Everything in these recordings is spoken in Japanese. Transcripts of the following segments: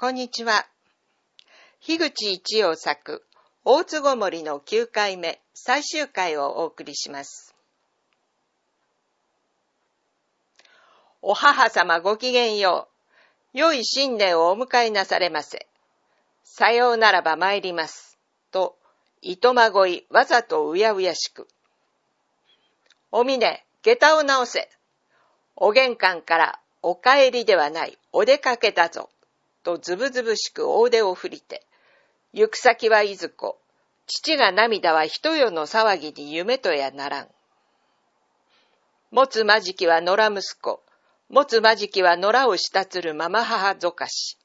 こんにちは。樋口一葉作、大坪森の9回目、最終回をお送りします。お母様ごきげんよう。良い新年をお迎えなされませ。さようならば参ります。と、いとまごい、わざとうやうやしく。おみね、下駄を直せ。お玄関からお帰りではない、お出かけだぞ。とずぶずぶしく大手を振りて、行く先はいずこ、父が涙は人よの騒ぎに夢とやならん。持つまじきは野良息子、持つまじきは野良をしたつるまま母ぞかし。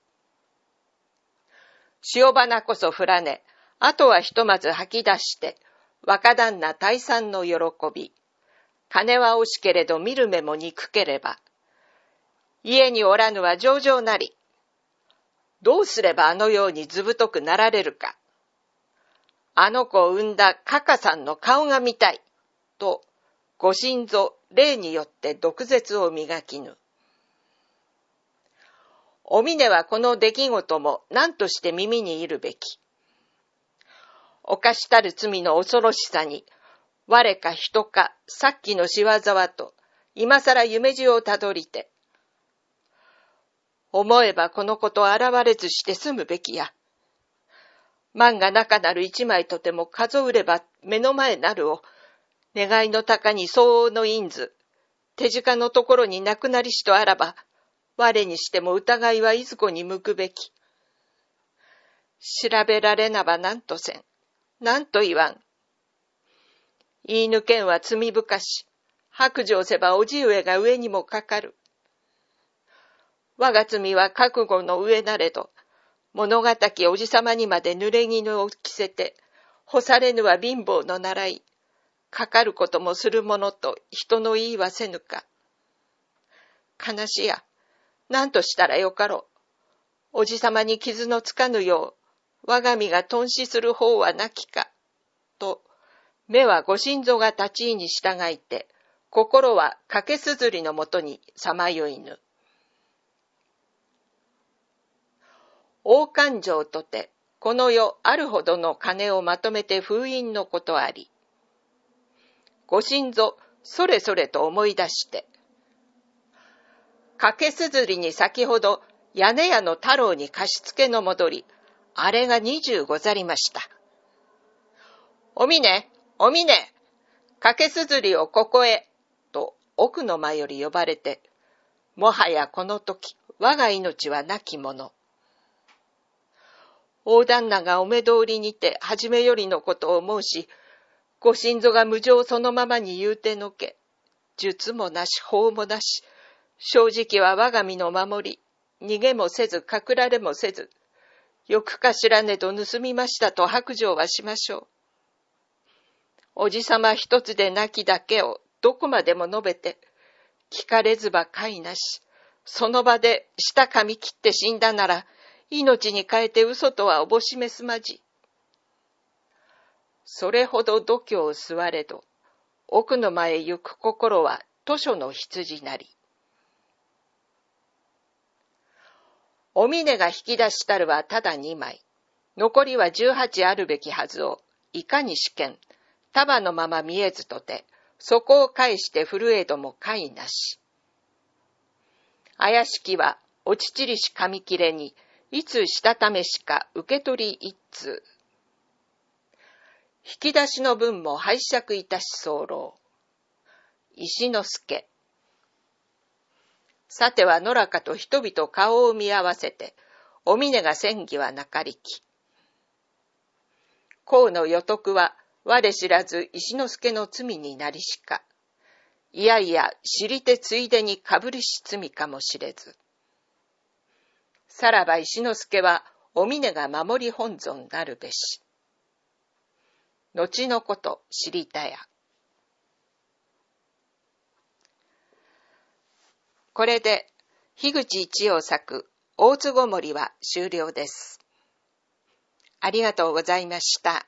塩花こそ振らね、あとはひとまず吐き出して、若旦那退散の喜び。金は惜しけれど見る目も憎ければ。家におらぬは上々なり、どうすればあのようにずぶとくなられるか。あの子を産んだカカさんの顔が見たい。と、ご心臓、霊によって毒舌を磨きぬ。お峰はこの出来事も何として耳にいるべき。犯したる罪の恐ろしさに、我か人かさっきの仕業はと、今さら夢中をたどりて、思えばこのこと現れずして済むべきや。万が中なる一枚とても数うれば目の前なるを、願いの高に相応の因図、手近のところになくなりしとあらば、我にしても疑いはいずこに向くべき。調べられなば何とせん、何と言わん。言い抜けんは罪深し、白状せばおじ上が上にもかかる。我が罪は覚悟の上なれど、物語おじさまにまで濡れ衣を着せて、干されぬは貧乏の習い、かかることもするものと人の言いはせぬか。悲しや、何としたらよかろう。おじさまに傷のつかぬよう、我が身が頓死する方はなきか。と、目はご心臓が立ち居に従いて、心は掛けすずりのもとにさまよいぬ。王冠城とて、この世あるほどの金をまとめて封印のことあり。ご心臓、それそれと思い出して。掛けすずりに先ほど、屋根屋の太郎に貸付の戻り、あれが二十ござりました。おみね、おみね、掛けすずりをここへ、と奥の間より呼ばれて、もはやこの時、我が命は亡き者。大旦那がお目通りにて、初めよりのことを思うし、ご心臓が無情そのままに言うてのけ、術もなし、法もなし、正直は我が身の守り、逃げもせず、隠られもせず、よくかしらねと盗みましたと白状はしましょう。おじさま一つで泣きだけをどこまでも述べて、聞かれずばかいなし、その場で舌噛み切って死んだなら、命に変えて嘘とはおぼしめすまじ。それほど度胸を吸われど、奥の前行く心は図書の羊なり。お峰が引き出したるはただ2枚。残りは18あるべきはずを、いかに試験、束のまま見えずとて、そこを返して震えども斐なし。怪しきは、おちちりし紙切れに、いつしたためしか受け取り一通。引き出しの分も拝借いたし候。石之助。さては野良かと人々顔を見合わせて、お峰が戦技はなかりき。公の予徳は我知らず石之助の罪になりしか。いやいや知りてついでにかぶりし罪かもしれず。さらば石之助は、お峰が守り本尊なるべし。後のこと知りたや。これで、樋口一葉作、大坪森は終了です。ありがとうございました。